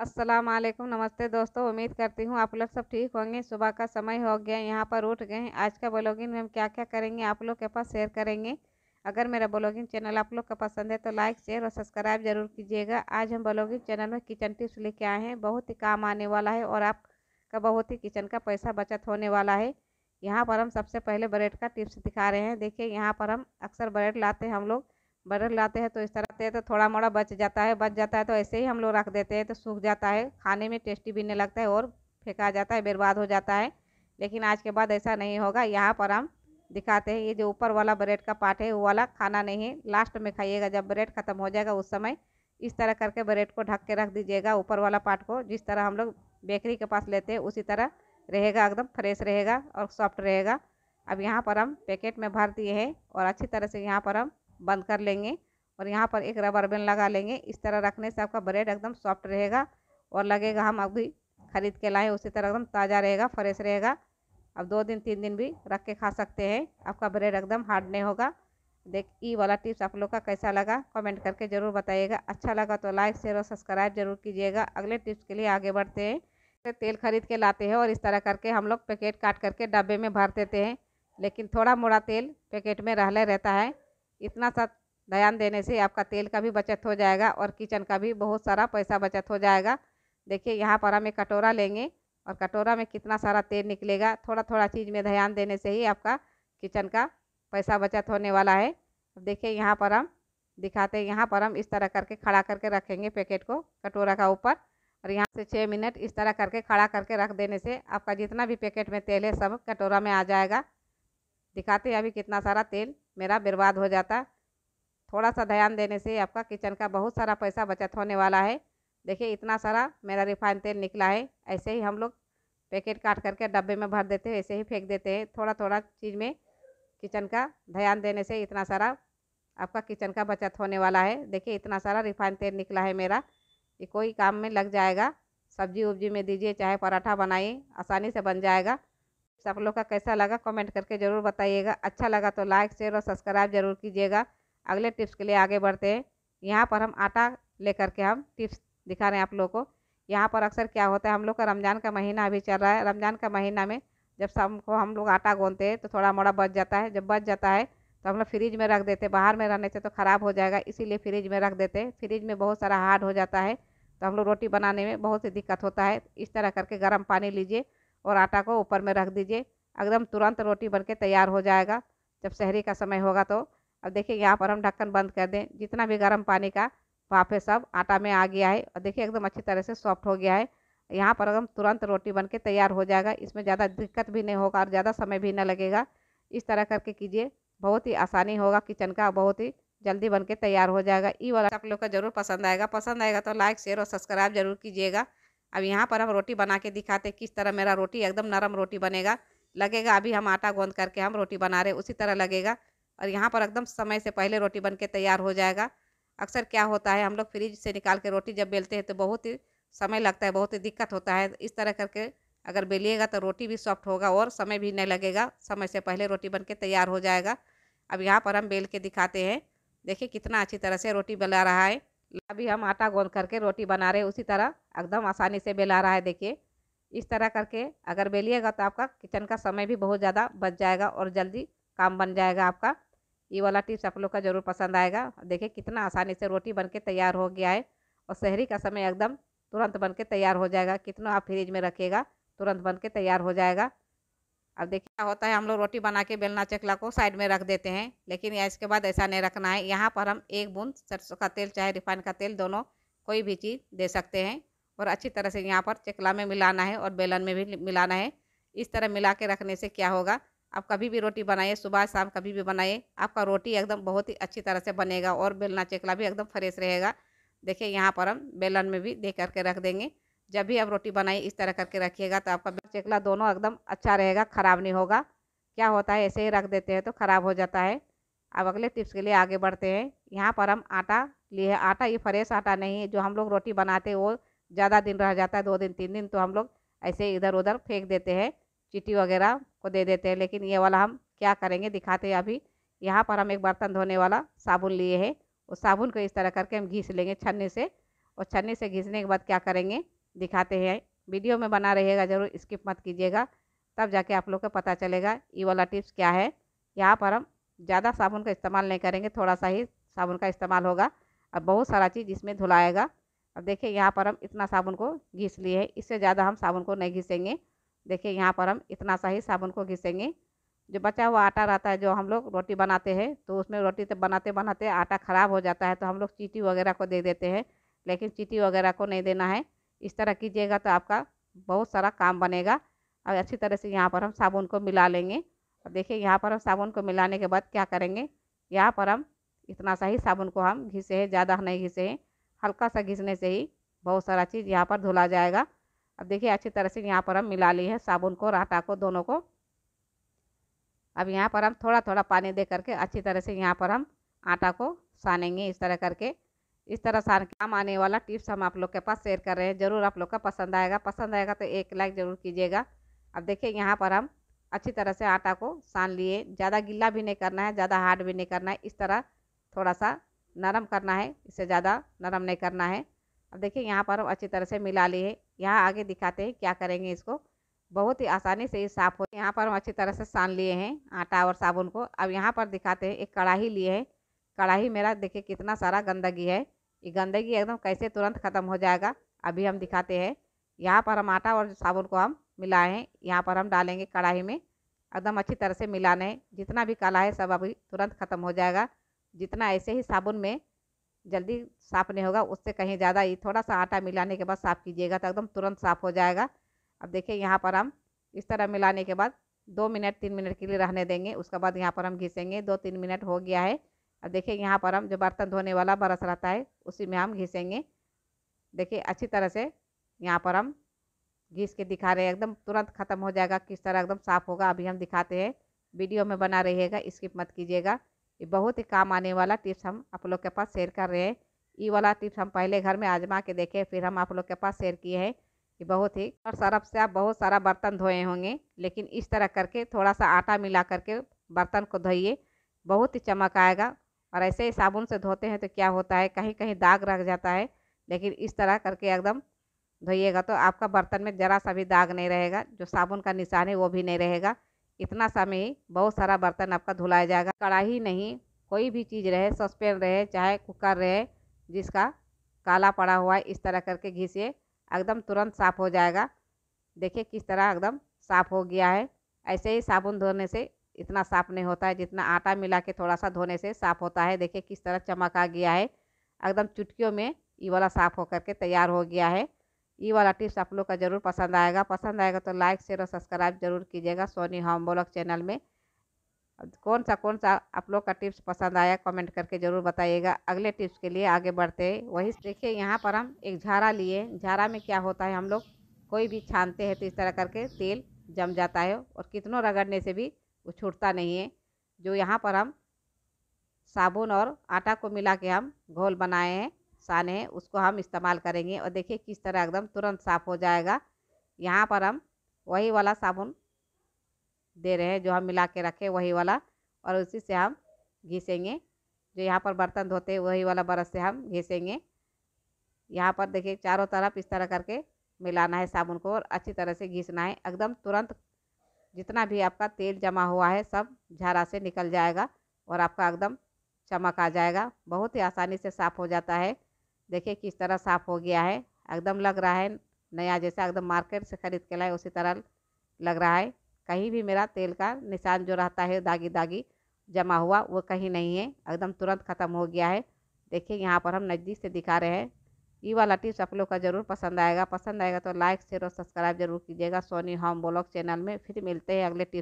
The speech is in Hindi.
अस्सलाम वालेकुम नमस्ते दोस्तों उम्मीद करती हूँ आप लोग सब ठीक होंगे सुबह का समय हो गया यहाँ पर उठ गए हैं आज का ब्लॉगिंग में हम क्या क्या करेंगे आप लोग के पास शेयर करेंगे अगर मेरा ब्लॉगिंग चैनल आप लोग का पसंद है तो लाइक शेयर और सब्सक्राइब जरूर कीजिएगा आज हम ब्लॉगिंग चैनल में किचन टिप्स लेके आए हैं बहुत ही काम आने वाला है और आपका बहुत ही किचन का पैसा बचत होने वाला है यहाँ पर हम सबसे पहले ब्रेड का टिप्स दिखा रहे हैं देखिए यहाँ पर हम अक्सर ब्रेड लाते हैं हम लोग बर्फ लाते हैं तो इस तरह से तो थोड़ा मोड़ा बच जाता है बच जाता है तो ऐसे ही हम लोग रख देते हैं तो सूख जाता है खाने में टेस्टी भी नहीं लगता है और फेंका जाता है बर्बाद हो जाता है लेकिन आज के बाद ऐसा नहीं होगा यहाँ पर हम दिखाते हैं ये जो ऊपर वाला ब्रेड का पार्ट है वो वाला खाना नहीं है लास्ट में खाइएगा जब ब्रेड ख़त्म हो जाएगा उस समय इस तरह करके ब्रेड को ढक के रख दीजिएगा ऊपर वाला पार्ट को जिस तरह हम लोग बेकरी के पास लेते हैं उसी तरह रहेगा एकदम फ्रेश रहेगा और सॉफ्ट रहेगा अब यहाँ पर हम पैकेट में भर दिए हैं और अच्छी तरह से यहाँ पर हम बंद कर लेंगे और यहाँ पर एक रबर बैंड लगा लेंगे इस तरह रखने से आपका ब्रेड एकदम सॉफ्ट रहेगा और लगेगा हम अभी खरीद के लाए उसी तरह एकदम ताज़ा रहेगा फ्रेश रहेगा अब दो दिन तीन दिन भी रख के खा सकते हैं आपका ब्रेड एकदम हार्ड नहीं होगा देख ई वाला टिप्स आप लोग का कैसा लगा कमेंट करके ज़रूर बताइएगा अच्छा लगा तो लाइक शेयर और सब्सक्राइब जरूर कीजिएगा अगले टिप्स के लिए आगे बढ़ते हैं तो तेल खरीद के लाते हैं और इस तरह करके हम लोग पैकेट काट करके डब्बे में भर देते हैं लेकिन थोड़ा मोड़ा तेल पैकेट में रहले रहता है इतना सा ध्यान देने से आपका तेल का भी बचत हो जाएगा और किचन का भी बहुत सारा पैसा बचत हो जाएगा देखिए यहाँ पर हम एक कटोरा लेंगे और कटोरा में कितना सारा तेल निकलेगा थोड़ा थोड़ा चीज़ में ध्यान देने से ही आपका किचन का पैसा बचत होने वाला है अब देखिए यहाँ पर हम दिखाते हैं यहाँ पर हम इस तरह करके खड़ा करके रखेंगे पैकेट को कटोरा का ऊपर और यहाँ से छः मिनट इस तरह करके खड़ा करके रख देने से आपका जितना भी पैकेट में तेल है सब कटोरा में आ जाएगा दिखाते हैं अभी कितना सारा तेल मेरा बर्बाद हो जाता थोड़ा सा ध्यान देने से आपका किचन का बहुत सारा पैसा बचत होने वाला है देखिए इतना सारा मेरा रिफाइन तेल निकला है ऐसे ही हम लोग पैकेट काट करके डब्बे में भर देते हैं ऐसे ही फेंक देते हैं थोड़ा थोड़ा चीज़ में किचन का ध्यान देने से इतना सारा आपका किचन का बचत होने वाला है देखिए इतना सारा रिफाइन तेल निकला है मेरा ये कोई काम में लग जाएगा सब्जी उब्जी में दीजिए चाहे पराठा बनाइए आसानी से बन जाएगा आप लोग का कैसा लगा कमेंट करके ज़रूर बताइएगा अच्छा लगा तो लाइक शेयर और सब्सक्राइब जरूर कीजिएगा अगले टिप्स के लिए आगे बढ़ते हैं यहाँ पर हम आटा लेकर के हम टिप्स दिखा रहे हैं आप लोगों को यहाँ पर अक्सर क्या होता है हम लोग का रमज़ान का महीना अभी चल रहा है रमज़ान का महीना में जब शाम को हम लोग आटा गूंदते हैं तो थोड़ा मोड़ा बच जाता है जब बच जाता है तो हम लोग फ्रिज में रख देते बाहर में रहने से तो ख़राब हो जाएगा इसीलिए फ्रिज में रख देते फ्रिज में बहुत सारा हार्ड हो जाता है तो हम लोग रोटी बनाने में बहुत सी दिक्कत होता है इस तरह करके गर्म पानी लीजिए और आटा को ऊपर में रख दीजिए एकदम तुरंत रोटी बन के तैयार हो जाएगा जब शहरी का समय होगा तो अब देखिए यहाँ पर हम ढक्कन बंद कर दें जितना भी गर्म पानी का भाप है सब आटा में आ गया है और देखिए एकदम अच्छी तरह से सॉफ्ट हो गया है यहाँ पर एकदम तुरंत रोटी बन के तैयार हो जाएगा इसमें ज़्यादा दिक्कत भी नहीं होगा और ज़्यादा समय भी ना लगेगा इस तरह करके कीजिए बहुत ही आसानी होगा किचन का बहुत ही जल्दी बन के तैयार हो जाएगा ई वाला आप लोग का जरूर पसंद आएगा पसंद आएगा तो लाइक शेयर और सब्सक्राइब जरूर कीजिएगा अब यहाँ पर हम रोटी बना के दिखाते किस तरह मेरा रोटी एकदम नरम रोटी बनेगा लगेगा अभी हम आटा गूंद करके हम रोटी बना रहे उसी तरह लगेगा और यहाँ पर एकदम समय से पहले रोटी बन के तैयार हो जाएगा अक्सर क्या होता है हम लोग फ्रिज से निकाल के रोटी जब बेलते हैं तो बहुत ही समय लगता है बहुत ही दिक्कत होता है इस तरह करके अगर बेलिएगा तो रोटी भी सॉफ्ट होगा और समय भी नहीं लगेगा समय से पहले रोटी बन के तैयार हो जाएगा अब यहाँ पर हम बेल के दिखाते हैं देखिए कितना अच्छी तरह से रोटी बना रहा है अभी हम आटा गोंद करके रोटी बना रहे उसी तरह एकदम आसानी से बेला रहा है देखिए इस तरह करके अगर बेलिएगा तो आपका किचन का समय भी बहुत ज़्यादा बच जाएगा और जल्दी काम बन जाएगा आपका ये वाला टिप्स आप लोग का ज़रूर पसंद आएगा देखिए कितना आसानी से रोटी बन के तैयार हो गया है और शहरी का समय एकदम तुरंत बन के तैयार हो जाएगा कितना आप फ्रिज में रखिएगा तुरंत बन के तैयार हो जाएगा अब देखिए क्या होता है हम लोग रोटी बना के बेलना चकला को साइड में रख देते हैं लेकिन या इसके बाद ऐसा नहीं रखना है यहाँ पर हम एक बूंद सरसों का तेल चाहे रिफाइन का तेल दोनों कोई भी चीज़ दे सकते हैं और अच्छी तरह से यहाँ पर चकला में मिलाना है और बेलन में भी मिलाना है इस तरह मिला के रखने से क्या होगा आप कभी भी रोटी बनाइए सुबह शाम कभी भी बनाइए आपका रोटी एकदम बहुत ही अच्छी तरह से बनेगा और बेलना चकला भी एकदम फ्रेश रहेगा देखिए यहाँ पर हम बेलन में भी दे करके रख देंगे जब भी आप रोटी बनाई इस तरह करके रखिएगा तो आपका चकला दोनों एकदम अच्छा रहेगा ख़राब नहीं होगा क्या होता है ऐसे ही रख देते हैं तो ख़राब हो जाता है अब अगले टिप्स के लिए आगे बढ़ते हैं यहाँ पर हम आटा लिए आटा ये फ्रेश आटा नहीं है जो हम लोग रोटी बनाते वो ज़्यादा दिन रह जाता है दो दिन तीन दिन तो हम लोग ऐसे इधर उधर फेंक देते हैं चिट्टी वगैरह को दे देते हैं लेकिन ये वाला हम क्या करेंगे दिखाते हैं अभी यहाँ पर हम एक बर्तन धोने वाला साबुन लिए है उस साबुन को इस तरह करके हम घीस लेंगे छन्नी से और छन्नी से घीसने के बाद क्या करेंगे दिखाते हैं वीडियो में बना रहिएगा ज़रूर स्किप मत कीजिएगा तब जाके आप लोग को पता चलेगा ये वाला टिप्स क्या है यहाँ पर हम ज़्यादा साबुन का इस्तेमाल नहीं करेंगे थोड़ा सा ही साबुन का इस्तेमाल होगा और बहुत सारा चीज़ इसमें धुलाएगा अब देखिए यहाँ पर हम इतना साबुन को घिस लिए हैं इससे ज़्यादा हम साबुन को नहीं घिसेंगे देखिए यहाँ पर हम इतना सा ही साबुन को घिसेंगे जो बचा हुआ आटा रहता है जो हम लोग रोटी बनाते हैं तो उसमें रोटी तो बनाते बनाते आटा ख़राब हो जाता है तो हम लोग चीटी वगैरह को दे देते हैं लेकिन चीटी वगैरह को नहीं देना है इस तरह कीजिएगा तो आपका बहुत सारा काम बनेगा और अच्छी तरह से यहाँ पर हम साबुन को मिला लेंगे और देखिए यहाँ पर हम साबुन को मिलाने के बाद क्या करेंगे यहाँ पर हम इतना सा ही साबुन को हम घिसे हैं ज़्यादा नहीं घिसे हैं हल्का सा घिसने से ही बहुत सारा चीज़ यहाँ पर धुला जाएगा अब देखिए अच्छी तरह से यहाँ पर हम मिला लिए हैं साबुन को राटा को दोनों को अब यहाँ पर हम थोड़ा थोड़ा पानी दे करके अच्छी तरह से यहाँ पर हम आटा को सानेंगे इस तरह करके इस तरह सारे काम आने वाला टिप्स हम आप लोग के पास शेयर कर रहे हैं ज़रूर आप लोग का पसंद आएगा पसंद आएगा तो एक लाइक ज़रूर कीजिएगा अब देखिए यहाँ पर हम अच्छी तरह से आटा को सान लिए ज़्यादा गिल्ला भी नहीं करना है ज़्यादा हार्ड भी नहीं करना है इस तरह थोड़ा सा नरम करना है इससे ज़्यादा नरम नहीं करना है अब देखिए यहाँ पर हम अच्छी तरह से मिला लिए यहाँ आगे दिखाते हैं क्या करेंगे इसको बहुत ही आसानी से ये साफ़ हो यहाँ पर हम अच्छी तरह से सान लिए हैं आटा और साबुन को अब यहाँ पर दिखाते हैं एक कढ़ाई लिए है कढ़ाई मेरा देखिए कितना सारा गंदगी है ये गंदगी एकदम कैसे तुरंत ख़त्म हो जाएगा अभी हम दिखाते हैं यहाँ पर हम आटा और साबुन को हम मिलाए हैं यहाँ पर हम डालेंगे कढ़ाई में एकदम अच्छी तरह से मिलाने हैं जितना भी काला है सब अभी तुरंत ख़त्म हो जाएगा जितना ऐसे ही साबुन में जल्दी साफ नहीं होगा उससे कहीं ज़्यादा ये थोड़ा सा आटा मिलाने के बाद साफ़ कीजिएगा तो एकदम तुरंत साफ़ हो जाएगा अब देखिए यहाँ पर हम इस तरह मिलाने के बाद दो मिनट तीन मिनट के लिए रहने देंगे उसके बाद यहाँ पर हम घिसेंगे दो तीन मिनट हो गया है अब देखिए यहाँ पर हम जो बर्तन धोने वाला बरस रहता है उसी में हम घिसेंगे देखिए अच्छी तरह से यहाँ पर हम घिस के दिखा रहे हैं एकदम तुरंत ख़त्म हो जाएगा किस तरह एकदम साफ़ होगा अभी हम दिखाते हैं वीडियो में बना रहिएगा स्किप मत कीजिएगा ये बहुत ही काम आने वाला टिप्स हम आप लोग के पास शेयर कर रहे हैं ये वाला टिप्स हम पहले घर में आजमा के देखे फिर हम आप लोग के पास शेयर किए हैं कि बहुत ही और सरफ से आप बहुत सारा बर्तन धोए होंगे लेकिन इस तरह करके थोड़ा सा आटा मिला करके बर्तन को धोइए बहुत ही चमक आएगा और ऐसे ही साबुन से धोते हैं तो क्या होता है कहीं कहीं दाग रख जाता है लेकिन इस तरह करके एकदम धोइएगा तो आपका बर्तन में ज़रा सा भी दाग नहीं रहेगा जो साबुन का निशान है वो भी नहीं रहेगा इतना समय ही बहुत सारा बर्तन आपका धुलाया जाएगा कढ़ाई नहीं कोई भी चीज़ रहे सस्पेन रहे चाहे कुकर रहे जिसका काला पड़ा हुआ है इस तरह करके घिसे एकदम तुरंत साफ़ हो जाएगा देखिए किस तरह एकदम साफ़ हो गया है ऐसे ही साबुन धोने से इतना साफ़ नहीं होता है जितना आटा मिला के थोड़ा सा धोने से साफ़ होता है देखिए किस तरह चमक आ गया है एकदम चुटकियों में ये वाला साफ़ होकर के तैयार हो गया है ये वाला टिप्स आप लोग का ज़रूर पसंद आएगा पसंद आएगा तो लाइक शेयर और सब्सक्राइब जरूर कीजिएगा सोनी होम ब्लॉग चैनल में कौन सा कौन सा आप लोग का टिप्स पसंद आया कमेंट करके ज़रूर बताइएगा अगले टिप्स के लिए आगे बढ़ते हैं वही देखिए यहाँ पर हम एक झारा लिए झारा में क्या होता है हम लोग कोई भी छानते हैं तो इस तरह करके तेल जम जाता है और कितनों रगड़ने से भी वो छूटता नहीं है जो यहाँ पर हम साबुन और आटा को मिला के हम घोल बनाए हैं साने हैं उसको हम इस्तेमाल करेंगे और देखिए किस तरह एकदम तुरंत साफ़ हो जाएगा यहाँ पर हम वही वाला साबुन दे रहे हैं जो हम मिला के रखे वही वाला और उसी से हम घिसेंगे जो यहाँ पर बर्तन धोते वही वाला बरस से हम घिसेंगे यहाँ पर देखिए चारों तरफ इस तरह करके मिलाना है साबुन को और अच्छी तरह से घिसना है एकदम तुरंत जितना भी आपका तेल जमा हुआ है सब झारा से निकल जाएगा और आपका एकदम चमक आ जाएगा बहुत ही आसानी से साफ़ हो जाता है देखिए किस तरह साफ़ हो गया है एकदम लग रहा है नया जैसा एकदम मार्केट से ख़रीद के लाए उसी तरह लग रहा है कहीं भी मेरा तेल का निशान जो रहता है दागी दागी जमा हुआ वो कहीं नहीं है एकदम तुरंत ख़त्म हो गया है देखिए यहाँ पर हम नज़दीक से दिखा रहे हैं ये वाला टिप्स आप लोग का जरूर पसंद आएगा पसंद आएगा तो लाइक शेयर और सब्सक्राइब जरूर कीजिएगा सोनी होम ब्लॉग चैनल में फिर मिलते हैं अगले टिप्स